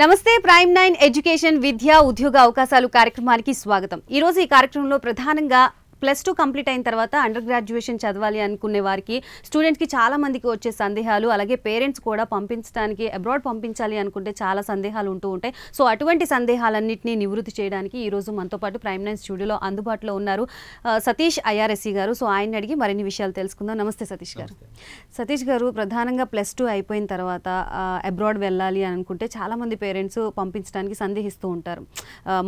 నమస్తే prime nine education విద్య ఉద్యోగ అవకాశాలు కార్యక్రమానికి స్వాగతం ఈరోజు ఈ కార్యక్రమంలో ప్రధానంగా ప్లస్ టూ కంప్లీట్ అయిన తర్వాత అండర్ గ్రాడ్యుయేషన్ చదవాలి అనుకునే వారికి స్టూడెంట్కి చాలా మందికి వచ్చే సందేహాలు అలాగే పేరెంట్స్ కూడా పంపించడానికి అబ్రాడ్ పంపించాలి అనుకుంటే చాలా సందేహాలు ఉంటూ ఉంటాయి సో అటువంటి సందేహాలన్నింటినీ నివృత్తి చేయడానికి ఈరోజు మనతో పాటు ప్రైమ్ నైన్ స్టూడియోలో అందుబాటులో ఉన్నారు సతీష్ ఐఆర్ఎస్సీ గారు సో ఆయన అడిగి మరిన్ని విషయాలు తెలుసుకుందాం నమస్తే సతీష్ గారు సతీష్ గారు ప్రధానంగా ప్లస్ టూ అయిపోయిన తర్వాత అబ్రాడ్ వెళ్ళాలి అని అనుకుంటే చాలామంది పేరెంట్స్ పంపించడానికి సందేహిస్తూ ఉంటారు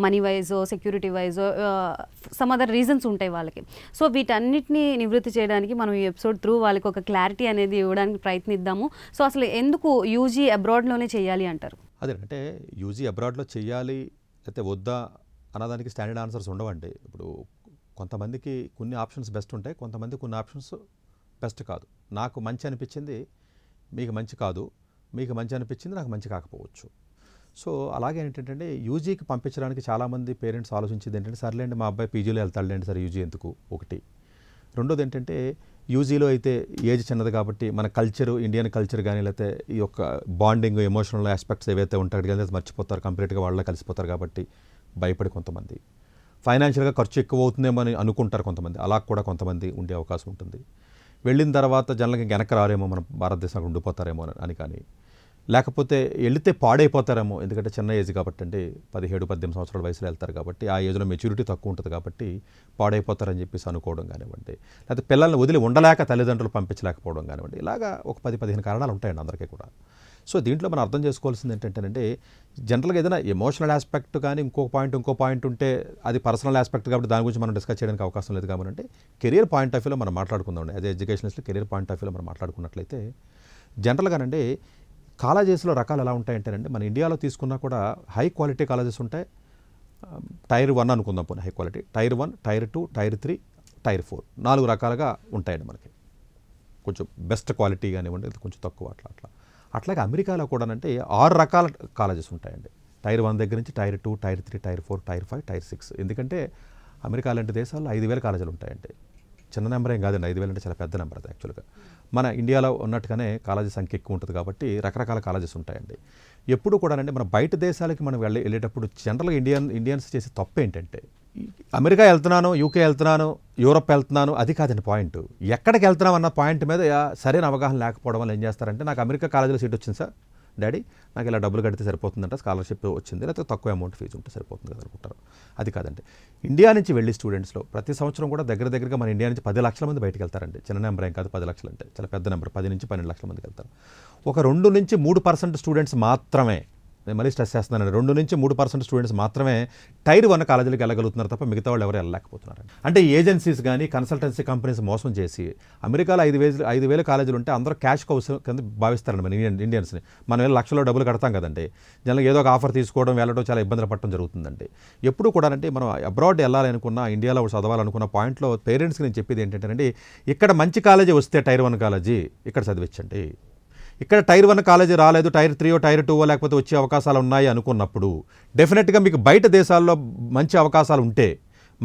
మనీ వైజో సెక్యూరిటీ వైజో సమ్ అదర్ రీజన్స్ ఉంటాయి వాళ్ళకి సో వీటన్నిటిని నివృత్తి చేయడానికి మనం ఈ ఎపిసోడ్ త్రూ వాళ్ళకి ఒక క్లారిటీ అనేది ఇవ్వడానికి ప్రయత్నిద్దాము సో అసలు ఎందుకు యూజీ అబ్రాడ్లోనే చేయాలి అంటారు అదే అంటే యూజీ అబ్రాడ్లో చేయాలి లేకపోతే వద్దా అన్నదానికి స్టాండర్డ్ ఆన్సర్స్ ఉండవండి ఇప్పుడు కొంతమందికి కొన్ని ఆప్షన్స్ బెస్ట్ ఉంటాయి కొంతమంది కొన్ని ఆప్షన్స్ బెస్ట్ కాదు నాకు మంచి అనిపించింది మీకు మంచి కాదు మీకు మంచి అనిపించింది నాకు మంచి కాకపోవచ్చు సో అలాగే ఏంటంటే యూజీకి పంపించడానికి చాలామంది పేరెంట్స్ ఆలోచించింది ఏంటంటే సర్లేండి మా అబ్బాయి పీజీలో వెళ్తాడులేండి సార్ యూజీ ఎందుకు ఒకటి రెండోది ఏంటంటే యూజీలో అయితే ఏజ్ చిన్నది కాబట్టి మన కల్చరు ఇండియన్ కల్చర్ కానీ లేకపోతే ఈ యొక్క బాండింగ్ ఎమోషనల్ ఆస్పెక్ట్స్ ఏవైతే ఉంటాడు కానీ మర్చిపోతారు కంప్లీట్గా వాళ్ళ కలిసిపోతారు కాబట్టి భయపడి కొంతమంది ఫైనాన్షియల్గా ఖర్చు ఎక్కువ అవుతుందేమో అని అనుకుంటారు కొంతమంది అలా కూడా కొంతమంది ఉండే అవకాశం ఉంటుంది వెళ్ళిన తర్వాత జనాలకి వెనక రారేమో మన భారతదేశంలో ఉండిపోతారేమో అని కానీ లేకపోతే వెళితే పాడైపోతారేమో ఎందుకంటే చిన్న ఏజ్ కాబట్టి అండి పదిహేడు పద్దెనిమిది సంవత్సరాల వయసులో వెళ్తారు కాబట్టి ఆ ఏజ్లో మెచ్యూరిటీ తక్కువ ఉంటుంది కాబట్టి పాడైపోతారని చెప్పేసి అనుకోవడం కానివ్వండి లేకపోతే పిల్లల్ని వదిలి ఉండలేక తల్లిదండ్రులు పంపించలేకపోవడం కానివ్వండి ఇలాగా ఒక పది పదిహేను కారణాలు ఉంటాయండి అందరికీ కూడా సో దీంట్లో మనం అర్థం చేసుకోవాల్సింది ఏంటంటే జనరల్గా ఏదైనా ఎమోషనల్ ఆస్పెక్ట్ కానీ ఇంకో పాయింట్ ఇంకో పాయింట్ ఉంటే అది పర్సనల్ ఆస్పెక్ట్ కాబట్టి దాని గురించి మనం డిస్కస్ చేయడానికి అవకాశం లేదు కాబట్టి కెరీర్ పాయింట్ ఆఫ్ వ్యూలో మనం మాట్లాడుకుందాం అదే ఎడ్యుకేషనిస్ట్లో కెరీర్ పాయింట్ ఆఫ్ వ్యూలో మనం మాట్లాడుకున్నట్లయితే జనరల్గానండి కాలేజెస్లో రకాలు ఎలా ఉంటాయంటేనండి మన ఇండియాలో తీసుకున్నా కూడా హై క్వాలిటీ కాలేజెస్ ఉంటాయి టైర్ వన్ అనుకుందాం పోనీ high quality tier one tier two tier three tier four నాలుగు రకాలుగా ఉంటాయండి మనకి కొంచెం బెస్ట్ క్వాలిటీ కానివ్వండి కొంచెం తక్కువ అట్లా అట్లా అట్లాగే అమెరికాలో కూడానంటే ఆరు రకాల కాలేజెస్ ఉంటాయండి టైర్ వన్ దగ్గర నుంచి tier two tier three tier four tier five tier six ఎందుకంటే అమెరికా లాంటి దేశాల్లో ఐదు వేల కాలేజీలు ఉంటాయండి చిన్న నెంబర్ ఏం కాదండి ఐదు వేలు అంటే చాలా పెద్ద నెంబర్ అది యాక్చువల్గా మన ఇండియాలో ఉన్నట్టుగానే కాలేజీ సంఖ్య ఎక్కువ ఉంటుంది కాబట్టి రకరకాల కాలేజెస్ ఉంటాయండి ఎప్పుడు కూడానండి మన బయట దేశాలకి మనం వెళ్ళి వెళ్ళేటప్పుడు జనరల్గా ఇండియన్ ఇండియన్స్ చేసే తప్పు ఏంటంటే అమెరికా వెళ్తున్నాను యూకే వెళ్తున్నాను యూరప్ వెళ్తున్నాను అది కాదండి పాయింట్ ఎక్కడికి వెళ్తున్నాం అన్న పాయింట్ మీద సరైన అవగాహన లేకపోవడం వల్ల ఏం చేస్తారంటే నాకు అమెరికా కాలేజీలో సీట్ వచ్చింది సార్ డాడీ నాకు ఇలా డబ్బులు కడితే సరిపోతుందంట స్కాలర్షిప్ వచ్చింది లేకపోతే తక్కువ అమౌంట్ ఫీజు ఉంటే సరిపోతుంది కదా అనుకుంటారు అది కాదండి ఇండియా నుంచి వెళ్ళి స్టూడెంట్స్లో ప్రతి సంవత్సరం కూడా దగ్గర దగ్గరగా మన ఇండియా నుంచి పది లక్షల మంది బయటకు వెళ్తారండి చిన్న నెంబర్ ఏం కాదు పది లక్షలు అంటే చాలా పెద్ద నెంబర్ పది నుంచి పన్నెండు లక్షల మందికి వెళ్తారు ఒక రెండు నుంచి మూడు పర్సెంట్ స్టూడెంట్స్ మాత్రమే నేను మళ్ళీ స్ట్రెస్ చేస్తున్నాను రెండు నుంచి మూడు పర్సెంట్ స్టూడెంట్స్ మాత్రమే టైర్ వన్ కాలేజీలకు వెళ్ళగలుగుతున్నారు తప్ప మిగతా వాళ్ళు ఎవరు వెళ్ళలేకపోతున్నారు అంటే ఏజెన్సీస్ కానీ కన్సల్టెన్సీ కంపెనీస్ మోసం చేసి అమెరికాలో ఐదు వేలు ఐదు వేల కాలేజీలు ఉంటే అందరూ క్యాష్ కౌస్ కింద భావిస్తారండి మన ఇండియన్ ఇండియన్స్ని మనం వెళ్ళి లక్షలో డబ్బులు కడతాం కదండి జనరల్గా ఏదో ఒక ఆఫర్ తీసుకోవడం వెళ్ళడం చాలా ఇబ్బందులు పడటం జరుగుతుందండి ఎప్పుడు కూడా అంటే మనం అబ్రాడ్ వెళ్ళాలనుకున్న ఇండియాలో చదవాలనుకున్న పాయింట్లో పేరెంట్స్కి నేను చెప్పేది ఏంటంటే ఇక్కడ మంచి కాలేజీ వస్తే టైర్ వన్ కాలేజీ ఇక్కడ చదివించండి ఇక్కడ టైర్ వన్ కాలేజీ రాలేదు టైర్ త్రీయో టైర్ టూవో లేకపోతే వచ్చే అవకాశాలు ఉన్నాయి అనుకున్నప్పుడు డెఫినెట్గా మీకు బయట దేశాల్లో మంచి అవకాశాలు ఉంటే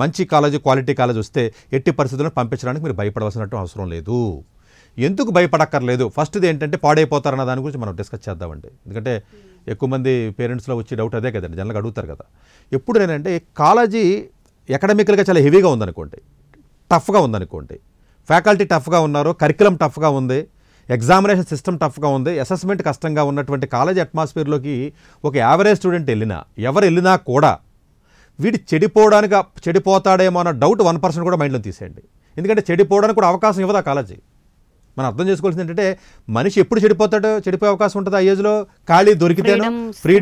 మంచి కాలేజీ క్వాలిటీ కాలేజ్ వస్తే ఎట్టి పరిస్థితుల్లో పంపించడానికి మీరు భయపడవలసినట్టు అవసరం లేదు ఎందుకు భయపడక్కర్లేదు ఫస్ట్ది ఏంటంటే పాడైపోతారన్న దాని గురించి మనం డిస్కస్ చేద్దామండి ఎందుకంటే ఎక్కువ మంది పేరెంట్స్లో వచ్చే డౌట్ అదే కదండి జనరల్గా అడుగుతారు కదా ఎప్పుడు నేనంటే కాలేజీ అకాడమికల్గా చాలా హెవీగా ఉందనుకోండి టఫ్గా ఉందనుకోండి ఫ్యాకల్టీ టఫ్గా ఉన్నారు కరికులం టఫ్గా ఉంది ఎగ్జామినేషన్ సిస్టమ్ టఫ్గా ఉంది అసెస్మెంట్ కష్టంగా ఉన్నటువంటి కాలేజ్ అట్మాస్ఫియర్లోకి ఒక యావరేజ్ స్టూడెంట్ వెళ్ళినా ఎవరు వెళ్ళినా కూడా వీడు చెడిపోవడానికి చెడిపోతాడేమో అన్న డౌట్ వన్ పర్సెంట్ కూడా మైండ్లో తీసేయండి ఎందుకంటే చెడిపోవడానికి కూడా అవకాశం ఇవ్వదు ఆ కాలేజీ మనం అర్థం చేసుకోవాల్సింది ఏంటంటే మనిషి ఎప్పుడు చెడిపోతాడో చెడిపోయే అవకాశం ఉంటుంది ఆ ఏజ్లో ఖాళీ దొరికితేను ఫ్రీ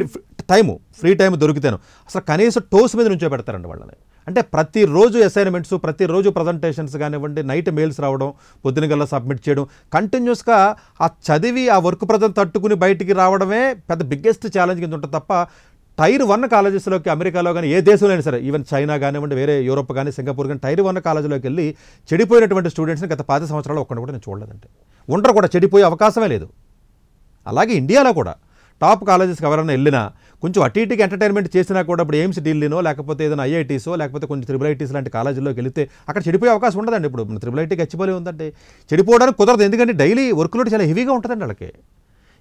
టైము ఫ్రీ టైం దొరికితేను అసలు కనీసం టోస్ మీద నుంచో పెడతారండి వాళ్ళని అంటే ప్రతిరోజు అసైన్మెంట్స్ ప్రతిరోజు ప్రజెంటేషన్స్ కానివ్వండి నైట్ మెయిల్స్ రావడం పొద్దున గల్లా సబ్మిట్ చేయడం కంటిన్యూస్గా ఆ చదివి ఆ వర్క్ ప్రజెంట్ తట్టుకుని బయటికి రావడమే పెద్ద బిగ్గెస్ట్ ఛాలెంజ్ కింద ఉంటుంది తప్ప టైర్ వన్ కాలేజెస్లోకి అమెరికాలో కానీ ఏ దేశంలో సరే ఈవెన్ చైనా కానివ్వండి వేరే యూరోప్ కానీ సింగపూర్ కానీ టైర్ వన్ కాలేజీలోకి వెళ్ళి చెడిపోయినటువంటి స్టూడెంట్స్ని గత పాత సంవత్సరాలు ఒక్కడ కూడా నేను చూడలేదండి ఉండరు కూడా చెడిపోయే అవకాశమే లేదు అలాగే ఇండియాలో కూడా టాప్ కాలేజెస్కి ఎవరైనా వెళ్ళినా కొంచెం అటు ఇటుకి ఎంటర్టైన్మెంట్ చేసినా కూడా ఇప్పుడు ఎయిమ్స్ ఢిల్లీనో లేకపోతే ఏదైనా ఐఐటీసో లేకపోతే కొంచెం త్రిబుల్ ఐటీస్ లాంటి కాలేజీలోకి వెళితే అక్కడ చెడిపోయే అవకాశం ఉండదండి ఇప్పుడు త్రిబుల్ ఐటీకి గచ్చిపోలే ఉందండి చెడిపోవడానికి కుదరదు ఎందుకంటే డైలీ వర్క్ చాలా హెవీగా ఉంటుందండి వాళ్ళకి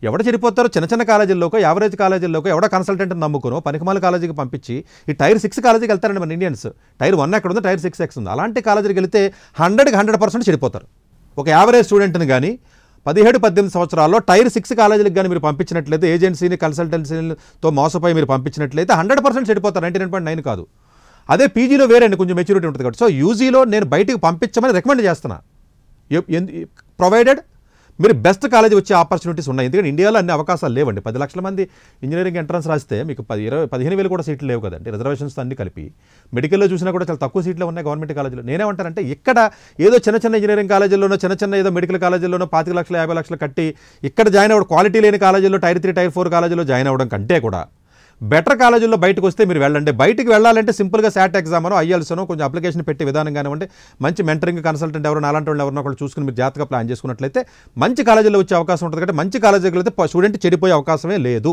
ఎవడ చెడిపోతారో చిన్న చిన్న కాలేజీల్లో యావరేజ్ కాలేజీల్లో ఎవడ కన్సల్టెంట్ నమ్ముకునో పనికిమాల కాలేజీకి పంపించి ఈ టైర్ సిక్స్ కాలేజీకి వెళ్తారండి మన ఇండియన్స్ టైర్ వన్ ఎక్కడ ఉంది టైర్ సిక్స్ ఎక్స్ ఉంది అలాంటి కాలేజీకి వెళితే హండ్రెడ్కి హండ్రెడ్ పర్సెంట్ చెడిపోతారు ఒక యావరేజ్ స్టూడెంట్ని కానీ పదిహేడు పద్దెనిమిది సంవత్సరాల్లో టైర్ సిక్స్ కాలేజీలకు కానీ మీరు పంపించినట్లయితే ఏజెన్సీని కన్సల్టెన్సీలతో మోసపోయి మీరు పంపించినట్లయితే హండ్రెడ్ పర్సెంట్ చెడిపోతారు నైంటీ నైన్ పాయింట్ నైన్ కాదు అదే పీజీలో వేరే కొంచెం మెచ్యూరిటీ ఉంటుంది కాబట్టి సో యూజీలో నేను బయటకు పంపించమని రికమెండ్ చేస్తున్నా ప్రొవైడెడ్ మీరు బెస్ట్ కాలేజ్ వచ్చే ఆపర్చునిటీస్ ఉన్నాయి ఎందుకంటే ఇండియాలో అన్ని అవకాశాలు లేవండి పది లక్షల మంది ఇంజనీరింగ్ ఎంట్రన్స్ రాస్తే మీకు పది ఇరవై పదిహేను వేలు కూడా సీట్లు లేవు కదండి రిజర్వేషన్స్ అన్ని కలిపి మెడికల్లో చూసినా కూడా చాలా తక్కువ సీట్లు ఉన్నాయి గవర్నమెంట్ కాలేజీలో నేనేమంటానంటే ఇక్కడ ఏదో చిన్న చిన్న ఇంజనీరింగ్ కాలేజీల్లోనో చిన్న చిన్న ఏదో మెడికల్ కాలేజీల్లోనో పాతిక లక్షలు యాభై లక్షలు కట్టి ఇక్కడ జాయిన్ అవ్వడం క్వాలిటీ లేని కాలేజీలో టైర్ త్రీ టైర్ ఫోర్ కాలేజీలో జాయిన్ అవ్వడం కంటే కూడా బెటర్ కాలేజీల్లో బయటకు వస్తే మీరు వెళ్ళండి బయటికి వెళ్ళాలంటే సింపుల్గా శాట్ ఎగ్జామనో ఐఎల్సనో కొంచెం అప్లికేషన్ పెట్టే విధానం కానివ్వండి మంచి మెంటరింగ్ కన్సల్టెంట్ ఎవరైనా అలాంటి వాళ్ళు ఎవరినో ఒకళ్ళు చూసుకుని మీరు జాగ్రత్తగా ప్లాన్ చేసుకున్నట్లయితే మంచి కాలేజీలో వచ్చే అవకాశం ఉంటుంది కాబట్టి మంచి కాలేజీకి వెళ్తే స్టూడెంట్ చెడిపోయే అవకాశమే లేదు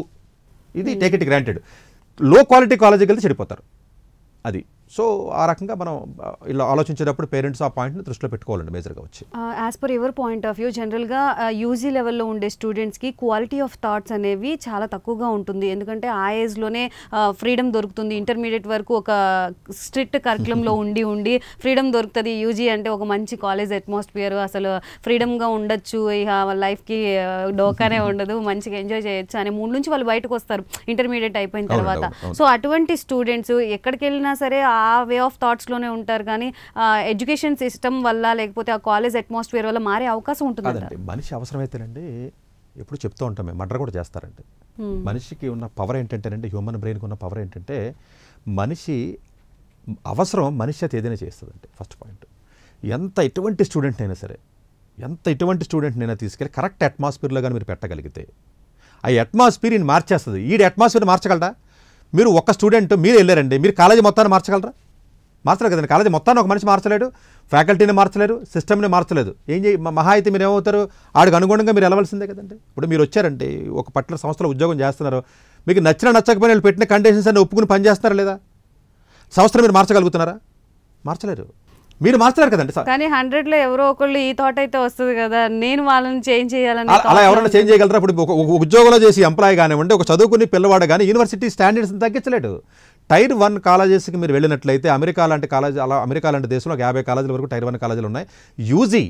ఇది take it granted low quality కాలేజీకి వెళ్తే చెడిపోతారు అది సో ఆ రకంగా మనం ఇలా ఆలోచించేటప్పుడు పేరెంట్స్ ఆ పాయింట్ని దృష్టిలో పెట్టుకోవాలండి మేజర్గా వచ్చి as per your point of view జనరల్గా యూజీ లెవెల్లో ఉండే స్టూడెంట్స్కి క్వాలిటీ ఆఫ్ థాట్స్ అనేవి చాలా తక్కువగా ఉంటుంది ఎందుకంటే ఆ ఏజ్లోనే ఫ్రీడమ్ దొరుకుతుంది ఇంటర్మీడియట్ వరకు ఒక స్ట్రిక్ట్ కరికులంలో ఉండి ఉండి ఫ్రీడమ్ దొరుకుతుంది యూజీ అంటే ఒక మంచి కాలేజ్ అట్మాస్ఫియర్ అసలు ఫ్రీడమ్గా ఉండొచ్చు ఇక లైఫ్కి డోకానే ఉండదు మంచిగా ఎంజాయ్ చేయొచ్చు అనే మూడు నుంచి వాళ్ళు బయటకు వస్తారు ఇంటర్మీడియట్ అయిపోయిన తర్వాత సో అటువంటి స్టూడెంట్స్ ఎక్కడికి వెళ్ళినా సరే ఆ వే ఆఫ్ థాట్స్లోనే ఉంటారు కానీ ఎడ్యుకేషన్ సిస్టమ్ వల్ల లేకపోతే ఆ కాలేజ్ అట్మాస్ఫియర్ వల్ల మారే అవకాశం ఉంటుంది మనిషి అవసరమైతేనండి ఎప్పుడు చెప్తూ ఉంటాం మేము మర్డర్ కూడా చేస్తారండి మనిషికి ఉన్న పవర్ ఏంటంటేనండి హ్యూమన్ బ్రెయిన్కి ఉన్న పవర్ ఏంటంటే మనిషి అవసరం మనిషి అయితే ఏదైనా చేస్తుందండి ఫస్ట్ పాయింట్ ఎంత ఎటువంటి స్టూడెంట్ అయినా సరే ఎంత ఎటువంటి స్టూడెంట్ అయినా తీసుకెళ్ళి కరెక్ట్ అట్మాస్ఫియర్లో కానీ మీరు పెట్టగలిగితే ఆ అట్మాస్ఫియర్ ఈయన మార్చేస్తుంది ఈడ అట్మాస్ఫియర్ మార్చగలడా మీరు ఒక్క స్టూడెంట్ మీరు వెళ్ళారండి మీరు కాలేజీ మొత్తాన్ని మార్చగలరా మార్చలేదు కదండి కాలేజీ మొత్తాన్ని ఒక మనిషి మార్చలేడు ఫ్యాకల్టీని మార్చలేరు సిస్టమ్ని మార్చలేదు ఏం చేయి మహా అయితే మీరు ఏమవుతారు ఆడికి అనుగుణంగా మీరు వెళ్ళవలసిందే కదండి ఇప్పుడు మీరు వచ్చారండి ఒక పర్టికులర్ సంస్థలో ఉద్యోగం చేస్తున్నారు మీకు నచ్చిన నచ్చకపోయినా వీళ్ళు పెట్టిన కండిషన్స్ అన్ని ఒప్పుకుని పనిచేస్తున్నారా లేదా సంస్థను మీరు మార్చగలుగుతున్నారా మార్చలేరు మీరు మార్చలేరు కదండి సార్ కానీ హండ్రెడ్ లో ఎవరో ఒకళ్ళు ఈ థాట్ అయితే వస్తుంది కదా నేను వాళ్ళని చేంజ్ చేయాలని అలా ఎవరైనా చేంజ్ చేయగలరా ఇప్పుడు ఉద్యోగంలో చేసి ఎంప్లాయ్ కానివ్వండి ఒక చదువుకుని పిల్లవాడు కానీ యూనివర్సిటీ స్టాండర్డ్స్ తగ్గించలేడు టైర్ వన్ కాలేజెస్కి మీరు వెళ్ళినట్లయితే అమెరికా లాంటి కాలేజ్ అలా అమెరికా లాంటి దేశంలో యాభై కాలేజీల వరకు టైర్ వన్ కాలేజీలు ఉన్నాయి యూజీ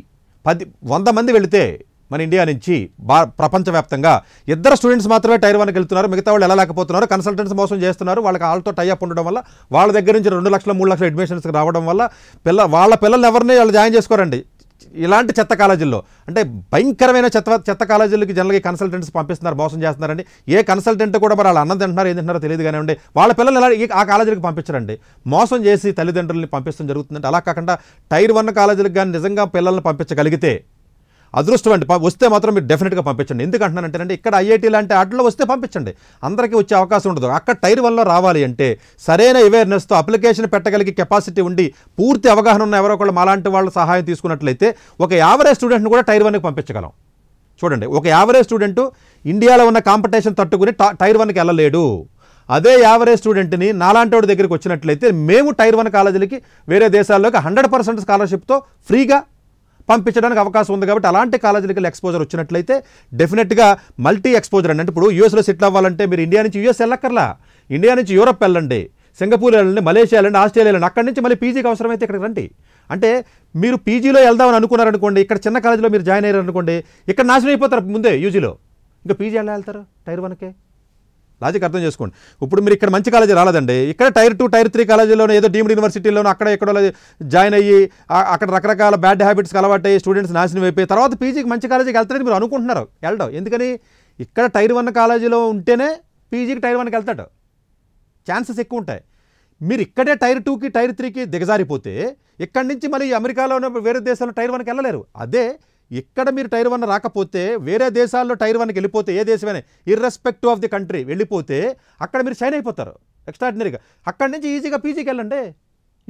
పది వంద మంది వెళితే మన ఇండియా నుంచి బా ప్రపంచవ్యాప్తంగా ఇద్దరు స్టూడెంట్స్ మాత్రమే టైర్ వన్కి వెళ్తున్నారు మిగతా వాళ్ళు ఎలా లేకపోతున్నారు కన్సల్టెంట్స్ మోసం చేస్తున్నారు వాళ్ళకి వాళ్ళతో టైఅప్ ఉండడం వల్ల వాళ్ళ దగ్గర నుంచి రెండు లక్షల మూడు లక్షల అడ్మిషన్స్కి రావడం వల్ల పిల్ల వాళ్ళ పిల్లలు ఎవరిని వాళ్ళు జాయిన్ చేసుకోరండి ఇలాంటి చెత్త కాలేజీల్లో అంటే భయంకరమైన చెత్త చెత్త కాలేజీలకి జనరల్గా కన్సల్టెంట్స్ పంపిస్తున్నారు మోసం చేస్తున్నారండి ఏ కన్సల్టెంట్ కూడా మరి వాళ్ళు అన్నం తింటున్నారు ఏం తింటున్నారో తెలియదు కానివ్వండి వాళ్ళ పిల్లలు ఎలా ఆ కాలేజీలకు పంపించరండి మోసం చేసి తల్లిదండ్రులని పంపించడం జరుగుతుందంటే అలా కాకుండా టైర్ వన్ కాలేజీలకు కానీ నిజంగా పిల్లల్ని పంపించగలిగితే అదృష్టం అండి వస్తే మాత్రం మీరు డెఫినెట్గా పంపించండి ఎందుకంటున్నానంటే అంటే ఇక్కడ ఐఐటీ లాంటి వాటిలో వస్తే పంపించండి అందరికీ వచ్చే అవకాశం ఉండదు అక్కడ టైర్ వల్ల రావాలి అంటే సరైన అవేర్నెస్తో అప్లికేషన్ పెట్టగలిగే కెపాసిటీ ఉండి పూర్తి అవగాహన ఉన్న ఎవరో ఒకళ్ళు మాలాంటి వాళ్ళ సహాయం తీసుకున్నట్లయితే ఒక యావరేజ్ స్టూడెంట్ని కూడా టైర్ వన్కి పంపించగలం చూడండి ఒక యావరేజ్ స్టూడెంట్ ఇండియాలో ఉన్న కాంపిటీషన్ తట్టుకుని టైర్ వన్కి వెళ్ళలేడు అదే యావరేజ్ స్టూడెంట్ని నాలాంటి దగ్గరికి వచ్చినట్లయితే మేము టైర్ వన్ కాలేజీలకి వేరే దేశాల్లోకి హండ్రెడ్ పర్సెంట్ స్కాలర్షిప్తో ఫ్రీగా పంపించడానికి అవకాశం ఉంది కాబట్టి అలాంటి కాలేజీలకి ఎక్స్పోజర్ వచ్చినట్లయితే డెఫినెట్గా మల్టీ ఎక్స్పోజర్ అండి అంటే ఇప్పుడు యూఎస్లో సెటిల్ అవ్వాలంటే మీరు ఇండియా నుంచి యూఎస్ వెళ్ళక్కర్లా ఇండియా నుంచి యూరప్ వెళ్ళండి సింగపూర్ వెళ్ళండి మలేషియా వెళ్ళండి ఆస్ట్రేలియా వెళ్ళండి అక్కడి నుంచి మళ్ళీ పీజీకి అవసరమైతే ఇక్కడికి రండి అంటే మీరు పీజీలో వెళ్దామని అనుకున్నారనుకోండి ఇక్కడ చిన్న కాలేజీలో మీరు జాయిన్ అయ్యారనుకోండి ఇక్కడ నాశనం అయిపోతారు ముందే యూజీలో ఇంకా పీజీ వెళ్ళి వెళ్తారు టైర్ వన్కే లాజిక్ అర్థం చేసుకోండి ఇప్పుడు మీరు ఇక్కడ మంచి కాలేజీ రాలేదండి ఇక్కడ టైర్ టూ టైర్ త్రీ కాలేజీలోనే ఏదో డీమ్డ్ యూనివర్సిటీలోనే అక్కడ ఎక్కడో జాయిన్ అయ్యి అక్కడ రకరకాల బ్యాడ్ హ్యాబిట్స్కి అలవాటయ్యి స్టూడెంట్స్ నాశనం అయిపోయి తర్వాత పీజీకి మంచి కాలేజీకి వెళ్తారని మీరు అనుకుంటున్నారు వెళ్ళడం ఎందుకని ఇక్కడ టైర్ వన్ కాలేజీలో ఉంటేనే పీజీకి టైర్ వన్కి వెళ్తాడు ఛాన్సెస్ ఎక్కువ ఉంటాయి మీరు ఇక్కడే టైర్ టూకి టైర్ త్రీకి దిగజారిపోతే ఇక్కడి నుంచి మళ్ళీ అమెరికాలో ఉన్న వేరే దేశాల్లో టైర్ వన్కి వెళ్ళలేరు అదే ఇక్కడ మీరు టైర్ వన్ రాకపోతే వేరే దేశాల్లో టైర్ వన్కి వెళ్ళిపోతే ఏ దేశమైనా ఇర్రెస్పెక్టివ్ ఆఫ్ ది కంట్రీ వెళ్ళిపోతే అక్కడ మీరు షైన్ అయిపోతారు ఎక్స్ట్రాడినరీగా అక్కడి నుంచి ఈజీగా పీజీకి వెళ్ళండి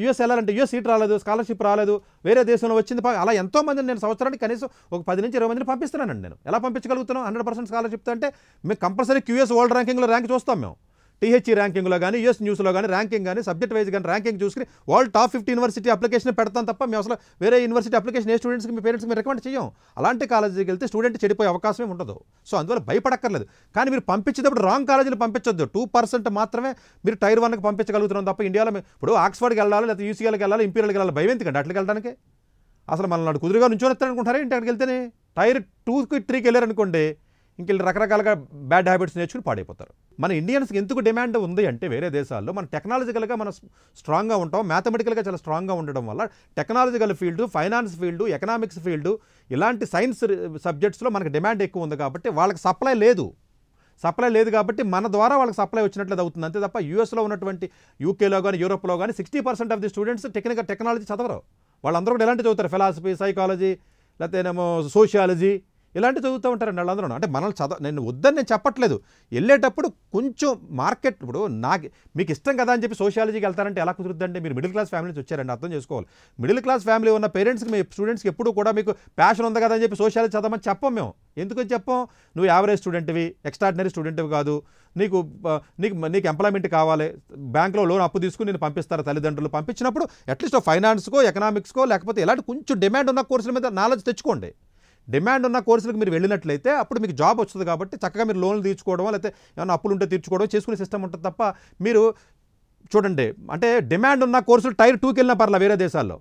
యూఎస్ వెళ్ళాలంటే యుఎస్ సీట్ రాలేదు స్కాలర్షిప్ రాలేదు వేరే దేశంలో వచ్చింది అలా ఎంతో మందిని నేను సంవత్సరానికి కనీసం ఒక పది నుంచి ఇరవై మందిని పంపిస్తున్నానండి నేను ఎలా పంపించగలుగుతున్నాను హండ్రెడ్ పర్సెంట్ స్కాలర్షిప్ అంటే మేము కంపల్సరీ క్యూఎస్ వరల్డ్ ర్యాంకింగ్లో ర్యాంక్ చూస్తాం మేము టీహెచ్ఈ ర్యాంకింగ్లో కానీ యూఎస్ న్యూస్లో కానీ ర్యాంకింగ్ కానీ సబ్జెక్ట్ వైజ్ కానీ ర్యాంకింగ్ చూసుకుని వాళ్ళు టాప్ ఫిఫ్టీ యూనివర్సిటీ అప్లికేషన్ పెడతాం తప్ప మేము అసలు వేరే యూనివర్సిటీ అప్లికేషన్ ఏ స్టూడెంట్స్కి మీ పేరెంట్స్కి మీరు రికమెండ్ చేయం అలాంటి కాలేజీకి వెళ్తే స్టూడెంట్ చెడిపోయే అవకాశమే ఉండదు సో అందువల్ల భయపడక్కర్లేదు కానీ మీరు పంపించేటప్పుడు రాంగ్ కాలేజీలు పంపించొద్దు టూ పర్సెంట్ మాత్రమే మీరు టైర్ వన్కి పంపించగలుగుతున్నాం తప్ప ఇండియాలో ఇప్పుడు ఆక్స్ఫర్డ్కి వెళ్ళాలి లేకపోతే యూసీఎల్కి వెళ్ళాలి ఇంపీరియల్కి వెళ్ళాలి భయం ఎందుకండి అట్లకి వెళ్ళడానికి అసలు మనల్ని కుదురుగా నుంచోనెత్తారనుకుంటారా ఏంటి అక్కడికి వెళ్తేనే టైర్ టూకి త్రీకి వెళ్ళారనుకోండి ఇంకెళ్ళి రకరకాలుగా బ్యాడ్ హ్యాబిట్స్ నేర్చుకుని పాడైపోతారు మన ఇండియన్స్కి ఎందుకు డిమాండ్ ఉంది అంటే వేరే దేశాల్లో మనం టెక్నాలజికల్గా మనం స్ట్రాంగ్గా ఉంటాం మ్యాథమెటికల్గా చాలా స్ట్రాంగ్గా ఉండడం వల్ల technological field finance field economics field ఇలాంటి సైన్స్ సబ్జెక్ట్స్లో మనకు డిమాండ్ ఎక్కువ ఉంది కాబట్టి వాళ్ళకి సప్లై లేదు సప్లై లేదు కాబట్టి మన ద్వారా వాళ్ళకి సప్లై వచ్చినట్లేదు అవుతుంది అంతే తప్ప యూఎస్లో ఉన్నటువంటి యూకేలో కానీ యూరోప్లో కానీ sixty percent of the students technical technology చదవరు వాళ్ళందరూ కూడా ఎలాంటి చదువుతారు ఫిలాసఫీ సైకాలజీ ఏమో సోషియాలజీ ఇలాంటి చదువుతూ ఉంటారు వాళ్ళందరూ అంటే మనల్ని చదవ నేను వద్దని నేను చెప్పట్లేదు వెళ్ళేటప్పుడు కొంచెం మార్కెట్ ఇప్పుడు నాకు మీకు ఇష్టం కదా అని చెప్పి సోషాలజీకి వెళ్తారంటే ఎలా కుదురుద్దండి మీరు మిడిల్ క్లాస్ ఫ్యామిలీ నుంచి వచ్చారండి అర్థం చేసుకోవాలి మిడిల్ క్లాస్ ఫ్యామిలీ ఉన్న పేరెంట్స్కి మీ స్టూడెంట్స్కి ఎప్పుడు కూడా మీకు ప్యాషన్ ఉంది కదా అని చెప్పి సోషాలజీ చదవమని చెప్పం మేము ఎందుకని చెప్పం నువ్వు యావరేజ్ స్టూడెంట్వి ఎక్స్ట్రాడినరీ స్టూడెంట్వి కాదు నీకు నీకు నీకు ఎంప్లాయ్మెంట్ కావాలి బ్యాంక్లో లోన్ అప్పు తీసుకుని నేను పంపిస్తారు తల్లిదండ్రులు పంపించినప్పుడు అట్లీస్ట్ ఫైనాన్స్కో ఎకనామిక్స్కో లేకపోతే ఇలాంటి కొంచెం డిమాండ్ ఉన్న కోర్సుల మీద నాలెడ్జ్ తెచ్చుకోండి డిమాండ్ ఉన్న కోర్సులకు మీరు వెళ్ళినట్లయితే అప్పుడు మీకు జాబ్ వస్తుంది కాబట్టి చక్కగా మీరు లోన్లు తీర్చుకోవడం లేకపోతే ఏమైనా అప్పులు ఉంటే తీర్చుకోవడం చేసుకునే సిస్టమ్ ఉంటుంది తప్ప మీరు చూడండి అంటే డిమాండ్ ఉన్న కోర్సులు టైర్ టూకి వెళ్ళినా పర్లా వేరే దేశాల్లో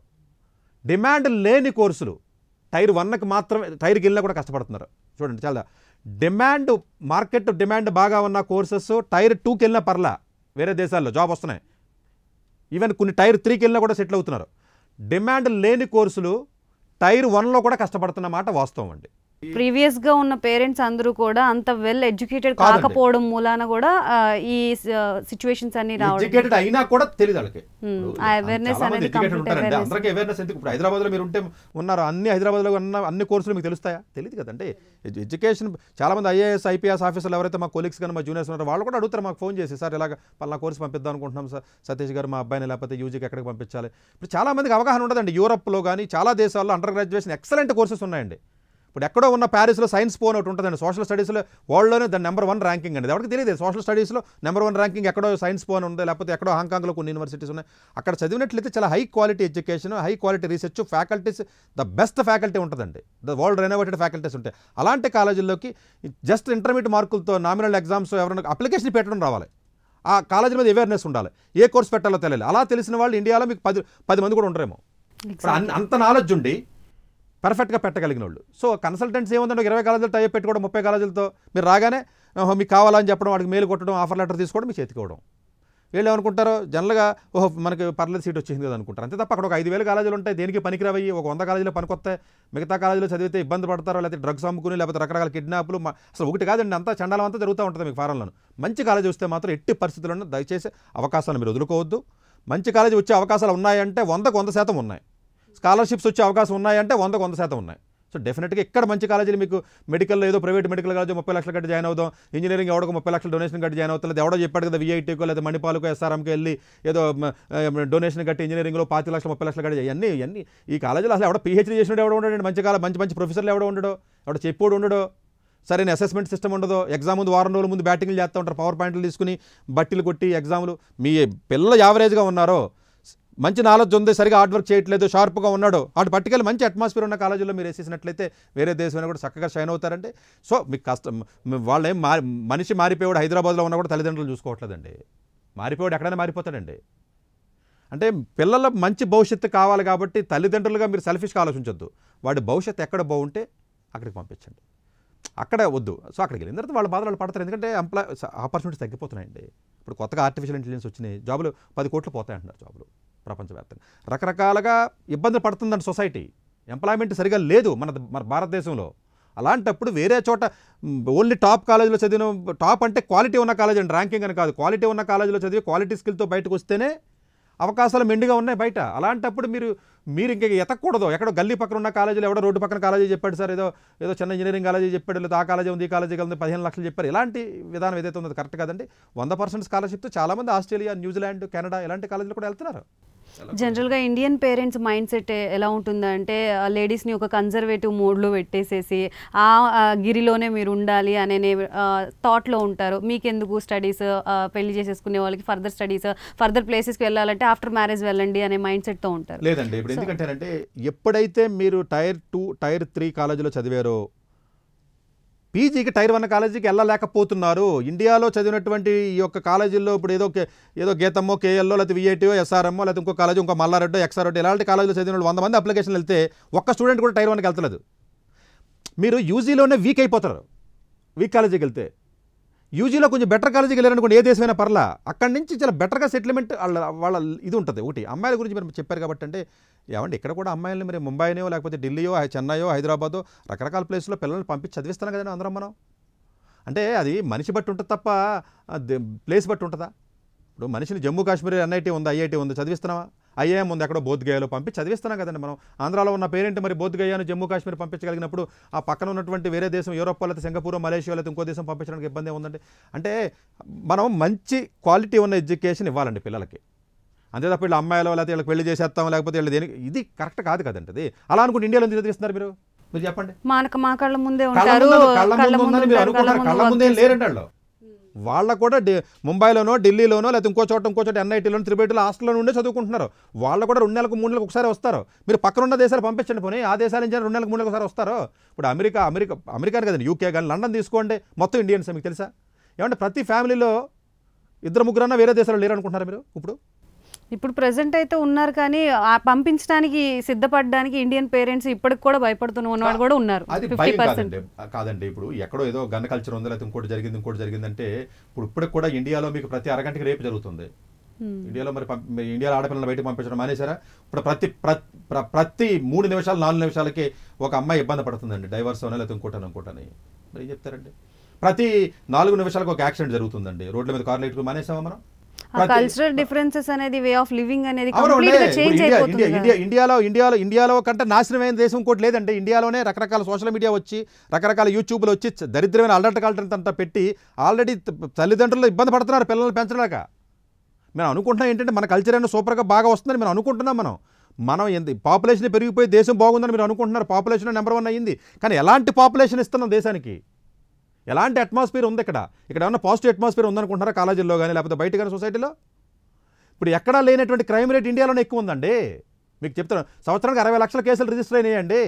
డిమాండ్ లేని కోర్సులు టైర్ వన్కి మాత్రమే టైర్కి వెళ్ళినా కూడా కష్టపడుతున్నారు చూడండి చాలా డిమాండ్ మార్కెట్ డిమాండ్ బాగా ఉన్న కోర్సెస్ టైర్ టూకి వెళ్ళినా పర్లా వేరే దేశాల్లో జాబ్ వస్తున్నాయి ఈవెన్ కొన్ని టైర్ త్రీకి వెళ్ళినా కూడా సెటిల్ అవుతున్నారు డిమాండ్ లేని కోర్సులు టైర్ వన్లో కూడా కష్టపడుతున్న మాట వాస్తవం అండి ప్రీవియస్ గా ఉన్న పేరెంట్స్ అందరూ కూడా అంత వెల్ ఎడ్యుకేటెడ్ కాకపోవడం మూలాన కూడా ఈ సిచ్యువేషన్స్ అన్ని ఎడ్యుకేటెడ్ అయినా కూడా తెలియదు వాళ్ళకి hmm, ఆ అవేర్నెస్ అనేది అందరికీ అవేర్నెస్ ఎందుకు ఇప్పుడు హైదరాబాద్ లో మీరు ఉంటే ఉన్నారు అన్ని హైదరాబాద్ లో ఉన్న అన్ని కోర్సులు మీకు తెలుస్తాయా తెలియదు కదండి ఎడ్యుకేషన్ చాలా మంది ఐఏఎస్ ఐపీఎస్ ఆఫీసర్లు ఎవరైతే మా కొలీగ్స్ కానీ మా జూనియర్స్ ఉన్నారో వాళ్ళు కూడా అడుగుతారు మాకు ఫోన్ చేసి సార్ ఇలాగ పలానా కోర్సు పంపిద్దాం అనుకుంటున్నాం సార్ సతీష్ గారు మా అబ్బాయిని లేకపోతే యూజీకి ఎక్కడికి పంపించాలి ఇప్పుడు చాలా మందికి అవగాహన ఉండదండి యూరప్లో కానీ చాలా దేశాల్లో అండర్ గ్రాడ్యుయేషన్ ఎక్సలెంట్ కోర్సెస్ ఉన్నాయండి ఇప్పుడు ఎక్కడో ఉన్న ప్యారిస్లో సైన్స్ పోన్ ఒకటి ఉంటుందండి సోషల్ స్టడీస్లో వరల్డ్లోనే దాని నెంబర్ వన్ ర్యాంకింగ్ అండి ఎవరికి తెలియదు సోషల్ స్టడీస్లో నెంబర్ వన్ ర్యాంకింగ్ ఎక్కడో సైన్స్ పోన్ ఉంది లేకపోతే ఎక్కడో హాంకాంగ్లో కొన్ని యూనివర్సిటీస్ ఉన్నాయి అక్కడ చదివినట్లయితే చాలా high quality education high quality research faculties the best faculty ఉంటుందండి ద వరల్డ్ రెనోవేటెడ్ ఫ్యాకల్టీస్ ఉంటాయి అలాంటి కాలేజీల్లోకి జస్ట్ ఇంటర్మీడియట్ మార్కులతో నామినల్ ఎగ్జామ్స్ ఎవరైనా అప్లికేషన్ పెట్టడం రావాలి ఆ కాలేజీ మీద అవేర్నెస్ ఉండాలి ఏ కోర్స్ పెట్టాలో తెలియాలి అలా తెలిసిన వాళ్ళు ఇండియాలో మీకు పది పది మంది కూడా ఉండరేమో అంత నాలెడ్జ్ ఉండి పర్ఫెక్ట్గా పెట్టగలిగిన వాళ్ళు సో కన్సల్టెంట్స్ ఏముందంటే ఇరవై కాలేజీలు టైప్ పెట్టుకోవడం ముప్పై కాలేజీలతో మీరు రాగానే మీకు కావాలని చెప్పడం వాడికి మేలు కొట్టడం ఆఫర్ లెటర్ తీసుకోవడం మీ చేతికోవడం వీళ్ళు ఏమనుకుంటారో జనరల్గా ఓహో మనకి పర్లేదు సీట్ వచ్చింది కదా అనుకుంటారు అంతే తప్ప అక్కడ ఒక ఐదు వేల కాలేజీలు ఉంటాయి దేనికి పనికిరావయ్యి ఒక వంద కాలేజీలో పనికొస్తాయి మిగతా కాలేజీలో చదివితే ఇబ్బంది పడతారో లేకపోతే డ్రగ్స్ అమ్ముకుని లేకపోతే రకరకాల కిడ్నాప్లు అసలు ఒకటి కాదండి అంతా చండాలం అంతా జరుగుతూ ఉంటుంది మీకు ఫారంలో మంచి కాలేజీ వస్తే మాత్రం ఎట్టి పరిస్థితుల్లో దయచేసి అవకాశాలను మీరు వదులుకోవద్దు మంచి కాలేజీ వచ్చే అవకాశాలు ఉన్నాయంటే వందకు వంద శాతం ఉన్నాయి స్కాలర్షిప్స్ వచ్చే అవకాశం ఉన్నాయంటే వందకు వంద శాతం ఉన్నాయి సో డెఫినెట్గా ఇక్కడ మంచి కాలేజీలు మీకు మెడికల్ ఏదో ప్రైవేట్ మెడికల్ కాలేజ్ ముప్పై లక్షలు కట్టి జాయిన్ అవుతాం ఇంజనీరింగ్ ఎవడో ముప్పై లక్షల డొనేషన్ కట్టి జాయిన్ అవుతుంది ఎవడో చెప్పాడు కదా విఐటీకో లేదా మణిపాలకు ఎస్ఆర్ఎంకి వెళ్ళి ఏదో డొనేషన్ కట్టి ఇంజనీరింగ్లో పాతి లక్షలు ముప్పై లక్షలు కట్టి అన్నీ అన్ని ఈ కాలేజీలో అసలు ఎవడో పీహెచ్డీ చేసినట్టు ఎవడో ఉండడండి మంచి కాలేజ్ మంచి మంచి ప్రొఫెసర్లు ఎవడో ఉండడు ఎవడో చెప్పుడు ఉండడు సరైన అసెస్మెంట్ సిస్టమ్ ఉండదు ఎగ్జామ్ ముందు వారం రోజుల ముందు బ్యాటింగ్లు చేస్తూ ఉంటారు పవర్ పాయింట్లు తీసుకుని బట్టీలు కొట్టి ఎగ్జామ్లు మీ పిల్లలు యావరేజ్గా ఉన్నారో మంచి నాలెడ్జ్ ఉంది సరిగా హార్డ్ వర్క్ చేయట్లేదు షార్ప్గా ఉన్నాడు వాడు పట్టుకెళ్ళి మంచి అట్మాస్ఫియర్ ఉన్న కాలేజీలో మీరు వేసేసినట్లయితే వేరే దేశమైనా కూడా చక్కగా షైన్ అవుతారండి సో మీకు కష్టం వాళ్ళేం ఏం మనిషి మారిపోయాడు హైదరాబాద్లో ఉన్నా కూడా తల్లిదండ్రులు చూసుకోవట్లేదండి మారిపోయాడు ఎక్కడైనా మారిపోతాడండి అంటే పిల్లల మంచి భవిష్యత్తు కావాలి కాబట్టి తల్లిదండ్రులుగా మీరు సెల్ఫిష్గా ఆలోచించొద్దు వాడి భవిష్యత్తు ఎక్కడ బాగుంటే అక్కడికి పంపించండి అక్కడ వద్దు సో అక్కడికి వెళ్ళిన తర్వాత వాళ్ళ బాధలు వాళ్ళు పడతారు ఎందుకంటే ఎంప్లాయ్ ఆపర్చునిటీస్ తగ్గిపోతున్నాయండి ఇప్పుడు కొత్తగా ఆర్టిఫిషియల్ ఇంటెలిజెన్స్ వచ్చినాయి జాబులు పది కోట్లు పోతాయి అంటున్నారు జాబులు ప్రపంచవ్యాప్తంగా రకరకాలుగా ఇబ్బంది పడుతుందండి సొసైటీ ఎంప్లాయ్మెంట్ సరిగా లేదు మన మన భారతదేశంలో అలాంటప్పుడు వేరే చోట ఓన్లీ టాప్ కాలేజీలో చదివిన టాప్ అంటే క్వాలిటీ ఉన్న కాలేజ్ అండి ర్యాంకింగ్ అని కాదు క్వాలిటీ ఉన్న కాలేజీలో చదివి క్వాలిటీ స్కిల్తో బయటకు వస్తేనే అవకాశాలు మెండుగా ఉన్నాయి బయట అలాంటప్పుడు మీరు మీరు ఇంక ఎతకూడదు ఎక్కడో గల్లీ పక్కన ఉన్న కాలేజీలో ఎవడో రోడ్డు పక్కన కాలేజీ చెప్పాడు సార్ ఏదో ఏదో చిన్న ఇంజనీరింగ్ కాలేజీ చెప్పాడు లేదా ఆ కాలేజీ ఉంది ఈ కాలేజీ ఉంది పదిహేను లక్షలు చెప్పారు ఇలాంటి విధానం ఏదైతే ఉందో కరెక్ట్ కదండి వంద పర్సెంట్ స్కాలర్షిప్తో చాలామంది ఆస్ట్రేలియా న్యూజిలాండ్ కెనడా ఇలాంటి కాలేజీలు కూడా వెళ్తున్నారు జనరల్గా ఇండియన్ పేరెంట్స్ మైండ్ సెట్ ఎలా ఉంటుందంటే లేడీస్ని ఒక కన్జర్వేటివ్ మోడ్లో పెట్టేసేసి ఆ గిరిలోనే మీరు ఉండాలి అనే థాట్లో ఉంటారు మీకెందుకు స్టడీస్ పెళ్లి చేసేసుకునే వాళ్ళకి ఫర్దర్ స్టడీస్ ఫర్దర్ ప్లేసెస్కి వెళ్ళాలంటే ఆఫ్టర్ మ్యారేజ్ వెళ్ళండి అనే మైండ్ సెట్తో ఉంటారు లేదండి ఇప్పుడు ఎందుకంటే ఎప్పుడైతే మీరు టైర్ టూ టైర్ త్రీ కాలేజీలో చదివారో పీజీకి టైర్ వన్ కాలేజీకి వెళ్ళలేకపోతున్నారు ఇండియాలో చదివినటువంటి ఈ యొక్క కాలేజీల్లో ఇప్పుడు ఏదో ఏదో గీతమ్మో కేఎల్లో లేకపోతే విఐటీఓ ఎస్ఆర్ఎంఓ లేకపోతే ఇంకో కాలేజీ ఇంకో మల్లారెడ్డో ఎక్స్ఆర్ఎడ్డో ఇలాంటి కాలేజీలో చదివిన వంద మంది అప్లికేషన్ వెళ్తే ఒక్క స్టూడెంట్ కూడా టైర్ వన్కి వెళ్తలేదు మీరు యూజీలోనే వీక్ అయిపోతారు వీక్ కాలేజీకి వెళ్తే యూజీలో కొంచెం బెటర్ కాలేజీకి వెళ్ళారనుకోండి ఏ దేశమైనా పర్లా అక్కడి నుంచి చాలా బెటర్గా సెటిల్మెంట్ వాళ్ళ వాళ్ళ ఇది ఉంటుంది ఒకటి అమ్మాయిల గురించి మీరు చెప్పారు కాబట్టి అంటే ఏమంటే ఇక్కడ కూడా అమ్మాయిలు మరి ముంబైనో లేకపోతే ఢిల్లీయో చెన్నైయో హైదరాబాదో రకరకాల ప్లేస్లో పిల్లల్ని పంపించి చదివిస్తాను కదండి అందరం మనం అంటే అది మనిషి బట్టి ఉంటుంది తప్ప ప్లేస్ బట్టి ఉంటుందా ఇప్పుడు మనిషిని జమ్మూ కాశ్మీర్ ఎన్ఐటీ ఉంది ఐఐటీ ఉంది చదివిస్తున్నావా అయ్యే ముందు అక్కడ బోధ్గయాలో పంపి చదివిస్తున్నాం కదండి మనం ఆంధ్రాలో ఉన్న పేరెంట్ మరి బోధ్గయాను జమ్మూ కాశ్మీర్ పంపించగలిగినప్పుడు ఆ పక్కన ఉన్నటువంటి వేరే దేశం యూరోప్ లేకపోతే సింగపూర్ మలేషియా లేకపోతే ఇంకో దేశం పంపించడానికి ఇబ్బంది ఉందండి అంటే మనం మంచి క్వాలిటీ ఉన్న ఎడ్యుకేషన్ ఇవ్వాలండి పిల్లలకి అంతే తప్ప వీళ్ళ అమ్మాయిలు వాళ్ళ వీళ్ళకి పెళ్లి చేసేస్తాం లేకపోతే వీళ్ళు దేనికి ఇది కరెక్ట్ కాదు కదండి అది అలా అనుకుంటే ఇండియాలో ఎందుకు తీస్తున్నారు మీరు మీరు చెప్పండి మానక మా కళ్ళ ముందే ఉంటారు కళ్ళ ముందే లేరంటాళ్ళు వాళ్ళ కూడా ముంబైలోనో ఢిల్లీలోనో లేకపోతే ఇంకో చోట ఇంకో చోట ఎన్ఐటీలోనో త్రిబేటీలో హాస్టల్లో ఉండే చదువుకుంటున్నారు వాళ్ళు కూడా రెండు నెలలకు మూడు నెలలకు ఒకసారి వస్తారు మీరు పక్కనున్న దేశాలు పంపించండి పోనీ ఆ దేశాల నుంచి రెండు నెలలకు మూడు నెలలకు ఒకసారి వస్తారు ఇప్పుడు అమెరికా అమెరికా అమెరికాని కదండి యూకే కానీ లండన్ తీసుకోండి మొత్తం ఇండియన్స్ మీకు తెలుసా ఏమంటే ప్రతి ఫ్యామిలీలో ఇద్దరు ముగ్గురన్నా వేరే దేశాలు లేరు అనుకుంటున్నారు మీరు ఇప్పుడు ఇప్పుడు ప్రజెంట్ అయితే ఉన్నారు కానీ ఆ పంపించడానికి సిద్ధపడడానికి ఇండియన్ పేరెంట్స్ ఇప్పటికి కూడా భయపడుతున్న ఉన్నవాళ్ళు కూడా ఉన్నారు కాదండి ఇప్పుడు ఎక్కడో ఏదో గన్ కల్చర్ ఉంది లేకపోతే ఇంకోటి జరిగింది ఇంకోటి జరిగిందంటే ఇప్పుడు ఇప్పటికి కూడా ఇండియాలో మీకు ప్రతి అరగంటకి రేపు జరుగుతుంది ఇండియాలో మరి ఇండియాలో ఆడపిల్లలు బయటకు పంపించడం మానేశారా ఇప్పుడు ప్రతి ప్రతి మూడు నిమిషాలు నాలుగు నిమిషాలకి ఒక అమ్మాయి ఇబ్బంది పడుతుందండి డైవర్స్ అవునా లేకపోతే ఇంకోటని ఇంకోటని మరి ఏం చెప్తారండి ప్రతి నాలుగు నిమిషాలకు ఒక యాక్సిడెంట్ జరుగుతుందండి రోడ్ల మీద కార్లు ఎట్టుకుని మానేసామా మనం కల్చరల్ డిఫరెన్సెస్ అనేది వే ఆఫ్ లివింగ్ అనేది ఇండియా ఇండియాలో ఇండియాలో ఇండియాలో కంటే నాశనమైన దేశం కూడా లేదంటే ఇండియాలోనే రకరకాల సోషల్ మీడియా వచ్చి రకరకాల యూట్యూబ్లు వచ్చి దరిద్రమైన అలర్ట్ కల్టర్ అంతా పెట్టి ఆల్రెడీ తల్లిదండ్రులు ఇబ్బంది పడుతున్నారు పిల్లల్ని పెంచడాక మేము అనుకుంటున్నాం ఏంటంటే మన కల్చర్ అనేది సూపర్గా బాగా వస్తుందని మేము అనుకుంటున్నాం మనం మనం ఎంత పాపులేషన్ పెరిగిపోయి దేశం బాగుందని మీరు అనుకుంటున్నారు పాపులేషన్ నెంబర్ వన్ అయ్యింది కానీ ఎలాంటి పాపులేషన్ ఇస్తున్నాం దేశానికి ఎలాంటి అట్మాస్ఫియర్ ఉంది ఇక్కడ ఇక్కడ ఏమన్నా పాజిటివ్ అట్మాస్ఫియర్ ఉందనుకుంటున్నారా కాలేజీల్లో కానీ లేకపోతే బయట కానీ సొసైటీలో ఇప్పుడు ఎక్కడా లేనటువంటి క్రైమ్ రేట్ ఇండియాలోనే ఎక్కువ ఉందండి మీకు చెప్తాను సంవత్సరానికి అరవై లక్షల కేసులు రిజిస్టర్ అయినాయండి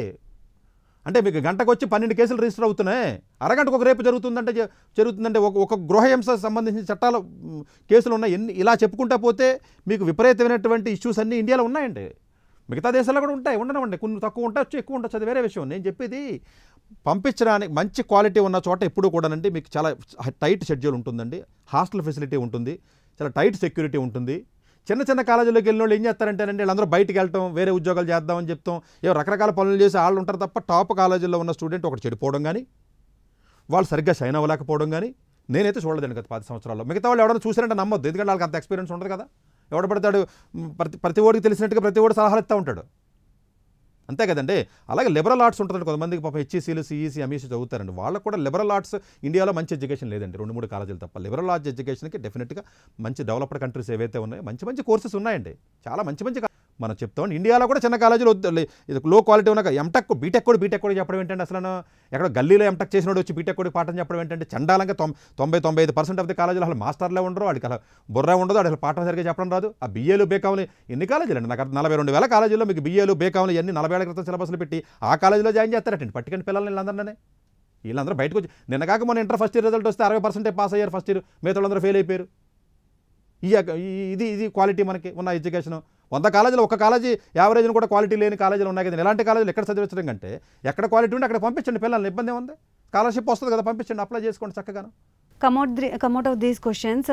అంటే మీకు గంటకు వచ్చి పన్నెండు కేసులు రిజిస్టర్ అవుతున్నాయి అరగంటకు ఒక రేపు జరుగుతుందంటే జరుగుతుందంటే ఒక ఒక గృహహింస సంబంధించిన చట్టాలు కేసులు ఉన్నాయి ఎన్ని ఇలా చెప్పుకుంటా పోతే మీకు విపరీతమైనటువంటి ఇష్యూస్ అన్నీ ఇండియాలో ఉన్నాయండి మిగతా దేశాల్లో కూడా ఉంటాయి ఉండనివ్వండి కొన్ని తక్కువ ఉండొచ్చు ఎక్కువ ఉండొచ్చు అది వేరే విషయం నేను చెప్పేది పంపించడానికి మంచి క్వాలిటీ ఉన్న చోట ఎప్పుడు కూడానండి మీకు చాలా టైట్ షెడ్యూల్ ఉంటుందండి హాస్టల్ ఫెసిలిటీ ఉంటుంది చాలా టైట్ సెక్యూరిటీ ఉంటుంది చిన్న చిన్న కాలేజీలోకి వెళ్ళిన వాళ్ళు ఏం చేస్తారంటేనండి వీళ్ళందరూ బయటికి వెళ్ళటం వేరే ఉద్యోగాలు చేద్దామని చెప్తాం ఏ రకరకాల పనులు చేసి వాళ్ళు ఉంటారు తప్ప టాప్ కాలేజీల్లో ఉన్న స్టూడెంట్ ఒకటి చెడిపోవడం కానీ వాళ్ళు సరిగ్గా షైన్ అవ్వలేకపోవడం కానీ నేనైతే చూడలేదండి గత పది సంవత్సరాల్లో మిగతా వాళ్ళు ఎవరైనా చూసారంటే నమ్మొద్దు ఎందుకంటే వాళ్ళకి అంత ఎక్స్పీరియన్స్ ఉండదు కదా ఎవడపడతాడు ప్రతి ప్రతి ఓడికి తెలిసినట్టుగా ప్రతి ఓడి సలహాలు ఇస్తూ ఉంటాడు అంతే కదండి అలాగే లిబరల్ ఆర్ట్స్ ఉంటుందండి కొంతమందికి పాపం హెచ్ఈసీలు సిఈసీ ఎంఈసీ చదువుతారండి వాళ్ళకు కూడా లిబరల్ ఆర్ట్స్ ఇండియాలో మంచి ఎడ్యుకేషన్ లేదండి రెండు మూడు కాలేజీలు తప్ప లిబరల్ ఆర్ట్స్ ఎడ్యుకేషన్కి డెఫినెట్గా మంచి డెవలప్డ్ కంట్రీస్ ఏవైతే ఉన్నాయో మంచి మంచి కోర్సెస్ ఉన్నాయండి చాలా మంచి మంచి మనం చెప్తాం ఇండియాలో కూడా చిన్న కాలేజీలు ఇది లో క్వాలిటీ ఉన్న ఎంటెక్ బీటెక్ కూడా బీటెక్ కూడా చెప్పడం ఏంటంటే అసలు ఎక్కడ గల్లీలో ఎంటెక్ చేసిన వచ్చి బీటెక్ కూడా పాఠం చెప్పడం ఏంటంటే చండాలంగా తొంభై తొంభై ఐదు పర్సెంట్ ఆఫ్ ది కాలేజీలు అసలు మాస్టర్లే ఉండరు వాడికి అసలు బుర్ర ఉండదు అసలు పాఠం సరిగ్గా చెప్పడం రాదు ఆ బీఏలు బీకాములు ఎన్ని కాలేజీలు అండి నాకు నలభై రెండు వేల కాలేజీలో మీకు బీఏలు బీకాములు ఎన్ని నలభై ఏళ్ళ క్రితం సిలబస్లు పెట్టి ఆ కాలేజీలో జాయిన్ చేస్తారటండి పట్టుకుని పిల్లల్ని వీళ్ళందరినీ వీళ్ళందరూ బయటకు వచ్చి నిన్న కాక మన ఇంటర్ ఫస్ట్ ఇయర్ రిజల్ట్ వస్తే అరవై పర్సెంటే పాస్ అయ్యారు ఫస్ట్ ఇయర్ మిగతా వాళ్ళందరూ ఫెయిల్ అయిపోయారు ఈ ఇది ఇది క్వాలిటీ మనకి ఉన్న ఎడ్యుకేషన్ వంద కాలేజీలు ఒక కాలేజీ యావరేజ్ని కూడా క్వాలిటీ లేని కాలేజీలు ఉన్నాయి కదా ఇలాంటి కాలేజీలు ఎక్కడ చదివించడం కంటే ఎక్కడ క్వాలిటీ ఉంటే అక్కడ పంపించండి పిల్లల్ని ఇబ్బంది ఉంది స్కాలర్షిప్ వస్తుంది కదా పంపించండి అప్లై చేసుకోండి చక్కగాను come out come out of these questions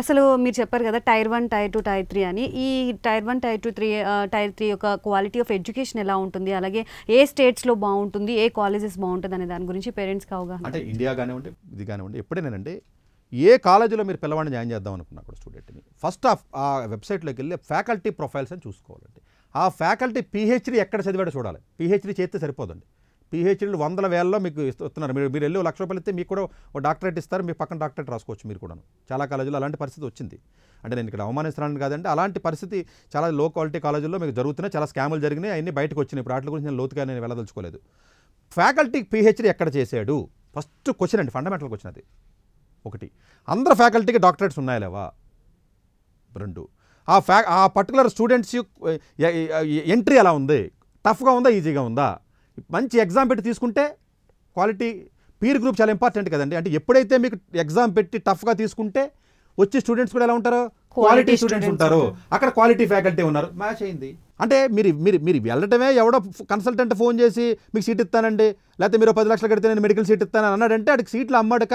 అసలు మీరు చెప్పారు కదా tier one tier two tier three అని ఈ tier one tier two three tier three యొక్క క్వాలిటీ ఆఫ్ ఎడ్యుకేషన్ ఎలా ఉంటుంది అలాగే ఏ స్టేట్స్లో బాగుంటుంది ఏ కాలేజెస్ బాగుంటుంది అనే దాని గురించి పేరెంట్స్కి అవగాహన అంటే ఇండియా కానివ్వండి ఇది కానివ్వండి అండి ఏ కాలేజీలో మీరు పిల్లవాడిని జాయిన్ చేద్దాం అనుకున్నా కూడా స్టూడెంట్ని ఫస్ట్ ఆ వెబ్సైట్లోకి వెళ్ళి ఫ్యాకల్టీ ప్రొఫైల్స్ అని చూసుకోవాలండి ఆ ఫ్యాకల్టీ పీహెచ్డీ ఎక్కడ చదివాడో చూడాలి పీహెచ్డీ చేస్తే సరిపోదండి పీహెచ్డీలు వందల వేలలో మీకు ఇస్తున్నారు మీరు మీరు వెళ్ళి లక్ష రూపాయలు ఇస్తే మీకు కూడా ఒక డాక్టరేట్ ఇస్తారు మీ పక్కన డాక్టరేట్ రాసుకోవచ్చు మీరు కూడా చాలా కాలేజీలో అలాంటి పరిస్థితి వచ్చింది అంటే నేను ఇక్కడ అవమానిస్తున్నాను కాదంటే అలాంటి పరిస్థితి చాలా లో క్వాలిటీ కాలేజీల్లో మీకు జరుగుతున్నాయి చాలా స్కాములు జరిగినాయి అన్నీ బయటకు వచ్చినాయి ఇప్పుడు వాటి గురించి నేను లోతుగా నేను వెళ్ళదలుచుకోలేదు ఫ్యాకల్టీ పీహెచ్డీ ఎక్కడ చేశాడు ఫస్ట్ క్వశ్చన్ అండి ఫండమెంటల్ క్వశ్చన్ అది ఒకటి అందరు ఫ్యాకల్టీకి డాక్టరేట్స్ ఉన్నాయా లేవా రెండు ఆ ఫ్యా ఆ పర్టికులర్ స్టూడెంట్స్ ఎంట్రీ ఎలా ఉంది టఫ్గా ఉందా ఈజీగా ఉందా మంచి ఎగ్జామ్ పెట్టి తీసుకుంటే క్వాలిటీ పీర్ గ్రూప్ చాలా ఇంపార్టెంట్ కదండి అంటే ఎప్పుడైతే మీకు ఎగ్జామ్ పెట్టి టఫ్గా తీసుకుంటే వచ్చే స్టూడెంట్స్ కూడా ఎలా ఉంటారు క్వాలిటీ స్టూడెంట్స్ ఉంటారు అక్కడ క్వాలిటీ ఫ్యాకల్టీ ఉన్నారు మ్యాచ్ అయింది అంటే మీరు మీరు మీరు వెళ్ళటమే ఎవడో కన్సల్టెంట్ ఫోన్ చేసి మీకు సీట్ ఇస్తానండి లేకపోతే మీరు పది లక్షలు కడితే నేను మెడికల్ సీట్ ఇస్తాను అన్నాడంటే అక్కడికి సీట్లు అమ్మాడక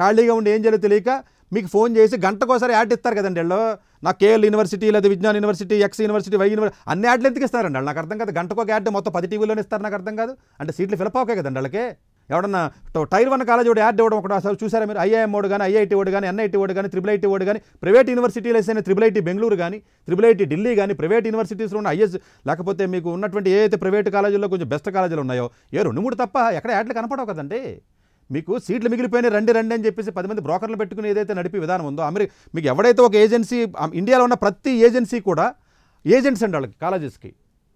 ఖాళీగా ఉండి ఏం చేయాలో తెలియక మీకు ఫోన్ చేసి గంటకోసారి యాడ్ ఇస్తారు కదండి వాళ్ళు నా కేఎల్ యూనివర్సిటీ లేదా Vignan university X university Y university అన్ని యాడ్లు ఎందుకు ఇస్తారండి వాళ్ళు నాకు అర్థం కాదు గంటకు ఒక యాడ్ మొత్తం పది టీవీలోనే ఇస్తారు నాకు అర్థం కాదు అంటే సీట్లు ఫిలప్ అవుకే కదండి వాళ్ళకి ఎవడన్నా టైర్ వన్ కాలేజ్ ఒకటి యాడ్ ఇవ్వడం ఒకటి అసలు చూసారా మీరు ఐఐఎం ఓడు కానీ ఐఐటి ఓడు కానీ ఎన్ఐటి ఓడు కానీ త్రిబుల్ ఐటీ ఓడు కానీ ప్రైవేట్ యూనివర్సిటీలు వేసిన త్రిబుల్ ఐటీ బెంగళూరు కానీ త్రిబుల్ ఐటీ ఢిల్లీ కానీ ప్రైవేట్ యూనివర్సిటీస్లో ఉన్న ఐఎస్ లేకపోతే మీకు ఉన్నటువంటి ఏదైతే ప్రైవేట్ కాలేజీల్లో కొంచెం బెస్ట్ కాలేజీలు ఉన్నాయో ఏ రెండు మూడు తప్ప ఎక్కడ యాడ్లు కనపడవు కదండి మీకు సీట్లు మిగిలిపోయినాయి రండి రండి అని చెప్పేసి పది మంది బ్రోకర్లు పెట్టుకుని ఏదైతే నడిపే విధానం ఉందో అమెరికా మీకు ఎవడైతే ఒక ఏజెన్సీ ఇండియాలో ఉన్న ప్రతి ఏజెన్సీ కూడా ఏజెంట్స్ అండి వాళ్ళకి కాలేజెస్కి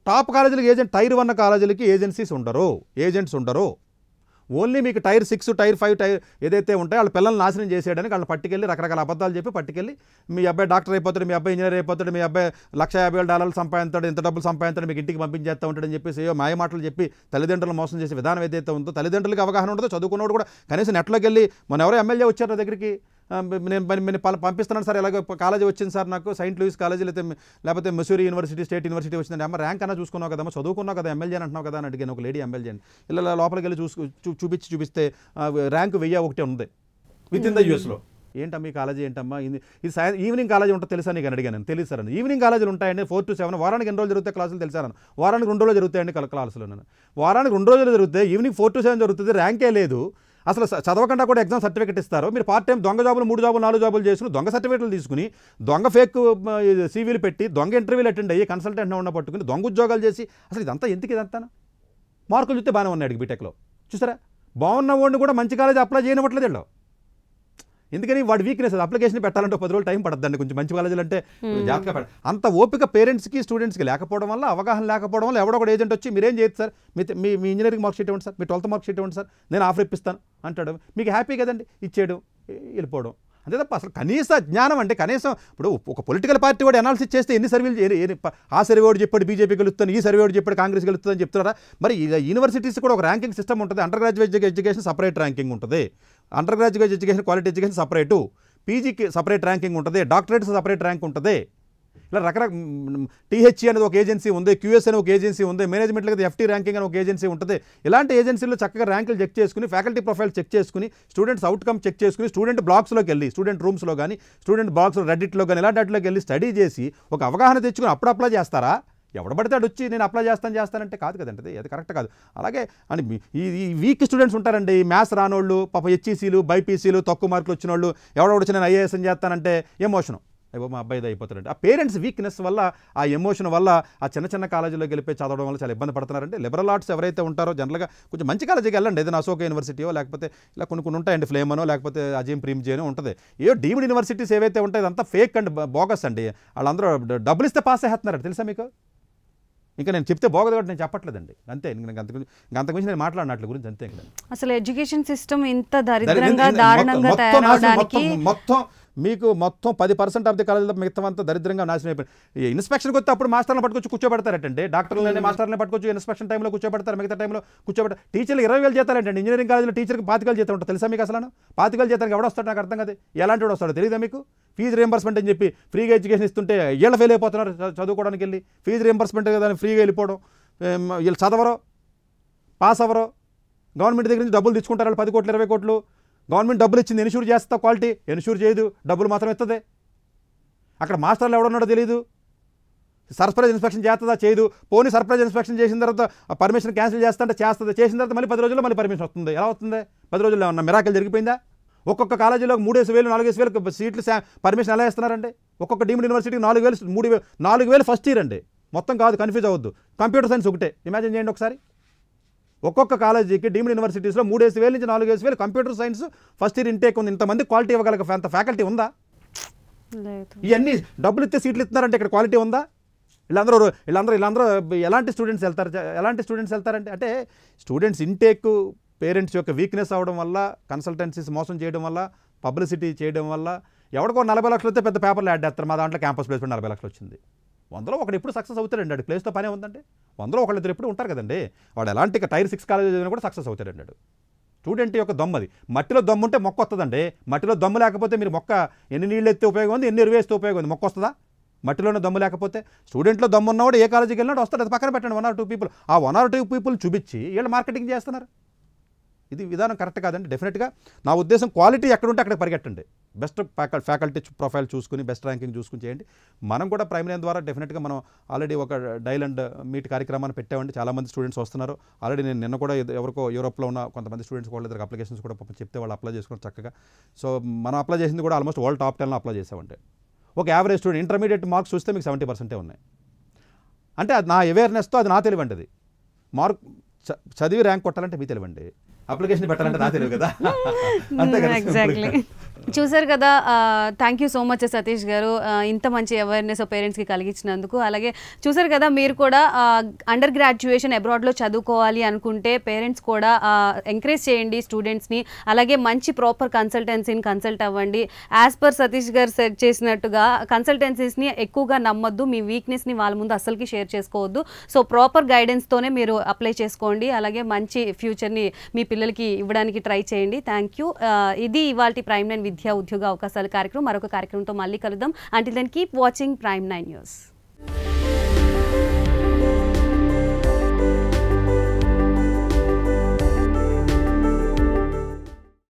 టాప్ కాలేజీలకి ఏజెంట్ టైర్ వన్న కాలేజీలకి ఏజెన్సీస్ ఉండరు ఏజెంట్స్ ఉండరు ఓన్లీ మీకు tier six tier five tier ఏదైతే ఉంటాయో వాళ్ళ పిల్లల్ని నాశనం చేసేయడానికి వాళ్ళు పట్టుకెళ్ళి రకరకాల అబద్ధాలు చెప్పి పట్టుకెళ్ళి మీ అబ్బాయి డాక్టర్ అయిపోతాడు మీ అబ్బాయి ఇంజనీర్ అయిపోతాడు మీ అబ్బాయి లక్ష యాభై వేల డాలర్లు సంపాదిస్తాడు ఇంత డబ్బులు సంపాదిస్తాడు మీకు ఇంటికి పంపించేస్తా ఉంటాడని చెప్పేసి ఏయో మాయ మాటలు చెప్పి తల్లిదండ్రులు మోసం చేసే విధానం ఏదైతే ఉందో తల్లిదండ్రులకు అవగాహన ఉండదో చదువుకున్నప్పుడు కూడా కనీసం నెట్లోకి వెళ్ళి మన ఎవరో ఎమ్మెల్యే వచ్చారు నా దగ్గరికి నేను నేను పంపిస్తున్నాను సార్ ఎలాగో కాలేజీ వచ్చింది సార్ నాకు సెయింట్ లూయిస్ కాలేజీ లేకపోతే లేకపోతే మసూరి యూనివర్సిటీ స్టేట్ యూనివర్సిటీ వచ్చిందండి అమ్మ ర్యాంక్ అన్న చూసుకున్నావు కదమ్మా చదువుకున్నావు కదా ఎమ్మెల్యే అని అంటున్నావు కదా అని అడిగాను ఒక లేడీ ఎమ్మెల్యే ఇలా లోపలికి వెళ్ళి చూసుకు చూపించి చూపిస్తే ర్యాంక్ వెయ్యి ఒకటే ఉంది విత్ ఇన్ ద యూఎస్లో ఏంటమ్మా ఈ కాలేజీ ఏంటమ్మా ఇది సాయం ఈవినింగ్ కాలేజీ ఉంటుంది తెలుసా నీకు అడిగాను నేను తెలుసు సార్ ఈవినింగ్ కాలేజీలు ఉంటాయండి ఫోర్ టు సెవెన్ వారానికి ఎన్ని రోజులు జరుగుతాయి క్లాసులు తెలిసాను వారానికి రెండు రోజులు జరుగుతాయండి క్లాసులు నేను వారానికి రెండు రోజులు జరుగుతాయి ఈవినింగ్ ఫోర్ టు సెవెన్ జరుగుతుంది ర్యాంకే లేదు అసలు చదవకుండా కూడా ఎగ్జామ్ సర్టిఫికేట్ ఇస్తారు మీరు పార్ట్ టైం దొంగ జాబులు మూడు జాబులు నాలుగు జాబులు చేసుకుని దొంగ సర్టిఫికేట్లు తీసుకుని దొంగ ఫేక్ సీవీలు పెట్టి దొంగ ఇంటర్వ్యూలు అటెండ్ అయ్యి కన్సల్టెంట్ ఉన్న పట్టుకుని దొంగ ఉద్యోగాలు చేసి అసలు ఇదంతా ఎందుకు ఇదంతా మార్కులు చూస్తే బాగానే ఉన్నాయి బీటెక్లో చూసారా బాగున్న వాడిని కూడా మంచి కాలేజ్ అప్లై చేయనివ్వట్లేదు వీళ్ళు ఎందుకని వాడు వీక్నెస్ అప్లికేషన్ పెట్టాలంటే పది రోజులు టైం పడద్దండి కొంచెం మంచి కాలేజీలు అంటే జాగ్రత్తగా అంత ఓపిక పేరెంట్స్కి స్టూడెంట్స్కి లేకపోవడం వల్ల అవగాహన లేకపోవడం వల్ల ఎవడో కూడా ఏజెంట్ వచ్చి మీరేం చేయదు సార్ మీ మీ ఇంజనీరింగ్ మార్క్స్ షీట్ ఇవ్వండి సార్ మీ ట్వెల్త్ మార్క్ షీట్ ఇవ్వండి సార్ నేను ఆఫర్ ఇప్పిస్తాను అంటాడు మీకు హ్యాపీ కదండి ఇచ్చేయడం వెళ్ళిపోవడం అంతే తప్ప అసలు కనీస జ్ఞానం అంటే కనీసం ఇప్పుడు ఒక పొలిటికల్ పార్టీ వాడు అనాలిసిస్ చేస్తే ఎన్ని సర్వీలు ఆ సర్వే వాడు చెప్పాడు బీజేపీ గెలుస్తుంది ఈ సర్వే వాడు చెప్పాడు కాంగ్రెస్ గెలుస్తుందని చెప్తున్నారా మరి యూనివర్సిటీస్ కూడా ఒక ర్యాంకింగ్ సిస్టమ్ ఉంటుంది undergraduate education separate ranking ఉంటుంది undergraduate education quality education separate పీజీకి సపరేట్ ర్యాంకింగ్ ఉంటుంది డాక్టరేట్స్ సపరేట్ ర్యాంక్ ఉంటుంది ఇలా రకరకాల టీహెచ్ఈ అనేది ఒక ఏజెన్సీ ఉంది క్యూఎస్ అనే ఒక ఏజెన్సీ ఉంది మేనేజ్మెంట్ లేదా ఎఫ్టీ ర్యాంకింగ్ అని ఒక ఏజెన్సీ ఉంటుంది ఇలాంటి ఏజెన్సీలో చక్కగా ర్యాంకులు చెక్ చేసుకుని ఫ్యాకల్టీ ప్రొఫైల్ చెక్ చేసుకుని స్టూడెంట్స్ అవుట్కమ్ చెక్ చేసుకుని స్టూడెంట్ బ్లాక్స్లోకి వెళ్ళి స్టూడెంట్ రూమ్స్లో కానీ స్టూడెంట్ బ్లాక్స్లో రెడ్డిట్లో కానీ ఇలా వాటిలోకి వెళ్ళి స్టడీ చేసి ఒక అవగాహన తెచ్చుకుని అప్పుడు అప్లై చేస్తారా ఎవడబడితే వచ్చి నేను అప్లై చేస్తాను చేస్తానంటే కాదు కదండి అది కరెక్ట్ కాదు అలాగే అని ఈ వీక్ స్టూడెంట్స్ ఉంటారండి మ్యాథ్స్ రానోళ్ళు పాప హెచ్ఈసీలు బైపీసీలు తక్కువ మార్కులు వచ్చిన వాళ్ళు వచ్చి నేను ఐఏఎస్ అని చేస్తానంటే ఎమోషన్ అయ్యో మా అబ్బాయిది అయిపోతారంటే ఆ పేరెంట్స్ వీక్నెస్ వల్ల ఆ ఎమోషన్ వల్ల ఆ చిన్న చిన్న కాలేజీలో గెలిపే చదవడం వల్ల చాలా ఇబ్బంది పడుతున్నారండి లిబరల్ ఆర్ట్స్ ఎవరైతే ఉంటారో జనరల్గా కొంచెం మంచి కాలేజీకి వెళ్ళండి ఏదైనా అశోక యూనివర్సిటీయో లేకపోతే ఇలా కొన్ని కొన్ని ఉంటాయండి ఫ్లేమనో లేకపోతే అజీం ప్రీమ్ జేనో ఉంటుంది ఏ డీమ్డ్ యూనివర్సిటీస్ ఏవైతే ఉంటాయి అంతా ఫేక్ అండ్ బోగస్ అండి వాళ్ళందరూ డబ్బులు ఇస్తే పాస్ అవుతున్నారండి తెలుసా మీకు ఇంకా నేను చెప్తే బాగోదు కాబట్టి నేను చెప్పట్లేదండి అంతే అంతకు అంతకుమించి నేను మాట్లాడినట్లు గురించి అంతే అసలు ఎడ్యుకేషన్ సిస్టమ్ ఇంత దరిద్రంగా దారుణంగా తయారవడానికి మొత్తం మీకు మొత్తం పది పర్సెంట్ ఆఫ్ ది కాలేజీలో మిగతా అంతా దరిద్రంగా నాశనం అయిపోయింది ఇన్స్పెక్షన్కి వస్తే అప్పుడు మాస్టర్లను పట్టుకొచ్చి కూర్చోబెడతారటండి డాక్టర్లని మాస్టర్లని పట్టుకొచ్చి ఇన్స్పెక్షన్ టైంలో కూర్చోబెడతారు మిగతా టైంలో కూర్చోబెడతారు టీచర్లు ఇరవై వేలు చేస్తారంటే ఇంజనీరింగ్ కాలేజీలో టీచర్కి పాతికలు జీతం ఉంటారు తెలుసా మీకు అసలు పాతికలు జీతానికి ఎవడొస్తాడు నాకు అర్థం కదా ఎలాంటి వాడు వస్తాడో తెలియదా మీకు ఫీజు రియంబర్స్మెంట్ అని చెప్పి ఫ్రీగా ఎడ్యుకేషన్ ఇస్తుంటే ఏళ్ళ ఫెయిల్ అయిపోతున్నారు చదువుకోవడానికి వెళ్ళి ఫీజు రియంబర్స్మెంట్ దాన్ని ఫ్రీగా వెళ్ళిపోవడం వీళ్ళు చదవరు పాస్ అవ్వరు గవర్నమెంట్ దగ్గర నుంచి డబ్బులు తీసుకుంటారు పది కోట్లు ఇరవై కోట్లు గవర్నమెంట్ డబ్బులు ఇచ్చింది ఎన్షూర్ చేస్తా క్వాలిటీ ఎన్షూర్ చేయదు డబ్బులు మాత్రం ఇస్తుంది అక్కడ మాస్టర్లు ఉన్నాడో తెలియదు సర్ప్రైజ్ ఇన్స్పెక్షన్ చేస్తుందా చేయదు పోనీ సర్ప్రైజ్ ఇన్స్పెక్షన్ చేసిన తర్వాత పర్మిషన్ క్యాన్సిల్ చేస్తుంటే చేస్తుంది చేసిన తర్వాత మళ్ళీ పది రోజుల్లో మళ్ళీ పర్మిషన్ వస్తుంది ఎలా వస్తుంది పది రోజుల్లో ఏమన్నా మిరాకలు జరిగిపోయిందా ఒక్కొక్క కాలేజీలో మూడేసి వేలు నాలుగు వేలు సీట్లు పర్మిషన్ ఎలా ఇస్తున్నారండి ఒక్కొక్క డీమ్డ్ యూనివర్సిటీకి నాలుగు వేలు మూడు నాలుగు వేలు ఫస్ట్ ఇయర్ అండి మొత్తం కాదు కన్ఫ్యూజ్ అవ్వద్దు కంప్యూటర్ సైన్స్ ఒకటే ఇమాజిన్ చేయండి ఒకసారి ఒక్కొక్క కాలేజీకి డీమ్డ్ యూనివర్సిటీస్లో మూడేసి వేల నుంచి నాలుగు వేసి వేలు computer science first year intake ఉంది ఇంతమంది క్వాలిటీ ఇవ్వగలక అంత ఫ్యాకల్టీ ఉందా ఇవన్నీ డబ్బులు ఇచ్చే సీట్లు ఇస్తున్నారంటే ఇక్కడ క్వాలిటీ ఉందా వీళ్ళందరూ వీళ్ళందరూ వీళ్ళందరూ ఎలాంటి స్టూడెంట్స్ వెళ్తారు ఎలాంటి స్టూడెంట్స్ వెళ్తారంటే అంటే స్టూడెంట్స్ ఇంటేక్ పేరెంట్స్ యొక్క వీక్నెస్ అవడం వల్ల కన్సల్టెన్సీస్ మోసం చేయడం వల్ల పబ్లిసిటీ చేయడం వల్ల ఎవడికో నలభై లక్షలు వస్తే పెద్ద పేపర్లు యాడ్ చేస్తారు మా దాంట్లో క్యాంపస్ ప్లేస్మెంట్ నలభై లక్షలు వచ్చింది వందలో ఒకటి ఎప్పుడు సక్సెస్ అవుతాడండి వాడు ప్లేస్తో పనే ఉందండి వందలో ఒకళ్ళిద్దరు ఎప్పుడు ఉంటారు కదండి వాడు ఎలాంటి టైర్ సిక్స్ కాలేజ్ చదివినా కూడా సక్సెస్ అవుతాడండి వాడు స్టూడెంట్ యొక్క దొమ్మది మట్టిలో దమ్ము ఉంటే మొక్క వస్తుందండి మట్టిలో దమ్ము లేకపోతే మీరు మొక్క ఎన్ని నీళ్ళు ఎత్తే ఉపయోగం ఉంది ఎన్ని ఎరువేస్తే ఉపయోగం ఉంది మొక్క వస్తుందా మట్టిలోనే దమ్ము లేకపోతే స్టూడెంట్లో దమ్ము ఉన్నవాడు ఏ కాలేజీకి వెళ్ళినాడు వస్తాడు అది పక్కన పెట్టండి వన్ ఆర్ టూ పీపుల్ ఆ వన్ ఆర్ టూ పీపుల్ చూపించి వీళ్ళు మార్కెటింగ్ చేస్తున్నారు ఇది విధానం కరెక్ట్ కాదండి డెఫినెట్గా నా ఉద్దేశం క్వాలిటీ ఎక్కడుంటే అక్కడ పరిగెట్టండి బెస్ట్ ఫ్యాకల్టీ ఫ్యాకల్టీ ప్రొఫైల్ చూసుకుని బెస్ట్ ర్యాంకింగ్ చూసుకుని చేయండి మనం కూడా ప్రైమరీ ద్వారా డెఫినెట్గా మనం ఆల్రెడీ ఒక డైల్ అండ్ మీట్ కార్యక్రమాన్ని పెట్టామండి చాలామంది స్టూడెంట్స్ వస్తున్నారు ఆల్రెడీ నేను నిన్న కూడా ఎవరికో యూరోప్లో ఉన్న కొంతమంది స్టూడెంట్స్ కూడా ఇద్దరు అప్లికేషన్స్ కూడా చెప్తే వాళ్ళు అప్లై చేసుకుని చక్కగా సో మనం అప్లై చేసింది కూడా ఆల్మోస్ట్ వరల్డ్ టాప్ టెన్లో అప్లై చేసామండి ఒక యావరేజ్ స్టూడెంట్ ఇంటర్మీడియట్ మార్క్స్ చూస్తే మీకు సెవెంటీ పర్సెంటే ఉన్నాయి అంటే అది నా అవేర్నెస్తో అది నా తెలివండి అది మార్క్ చదివి ర్యాంక్ కొట్టాలంటే మీ తెలివండి అప్లికేషన్ పెట్టాలంటే నాకు తెలియదు కదా అంతే కదా ఎగ్జాక్ట్లీ చూసారు కదా thank you so much Satish garu ఇంత మంచి అవేర్నెస్ పేరెంట్స్కి కలిగించినందుకు అలాగే చూసారు కదా మీరు కూడా అండర్ గ్రాడ్యుయేషన్ అబ్రాడ్లో చదువుకోవాలి అనుకుంటే పేరెంట్స్ కూడా ఎంకరేజ్ చేయండి స్టూడెంట్స్ని అలాగే మంచి ప్రాపర్ కన్సల్టెన్సీని కన్సల్ట్ అవ్వండి as per Satish garu set చేసినట్టుగా కన్సల్టెన్సీస్ని ఎక్కువగా నమ్మొద్దు మీ వీక్నెస్ని వాళ్ళ ముందు అస్సలకి షేర్ చేసుకోవద్దు సో ప్రాపర్ గైడెన్స్తోనే మీరు అప్లై చేసుకోండి అలాగే మంచి ఫ్యూచర్ని మీ పిల్లలకి ఇవ్వడానికి ట్రై చేయండి థ్యాంక్ యూ ఇది ఇవాళ ప్రైమ్ నైన్ విద్యా ఉద్యోగ అవకాశాల కార్యక్రమం మరొక కార్యక్రమంతో మళ్ళీ కలుద్దాం అంటే then keep watching Prime Nine news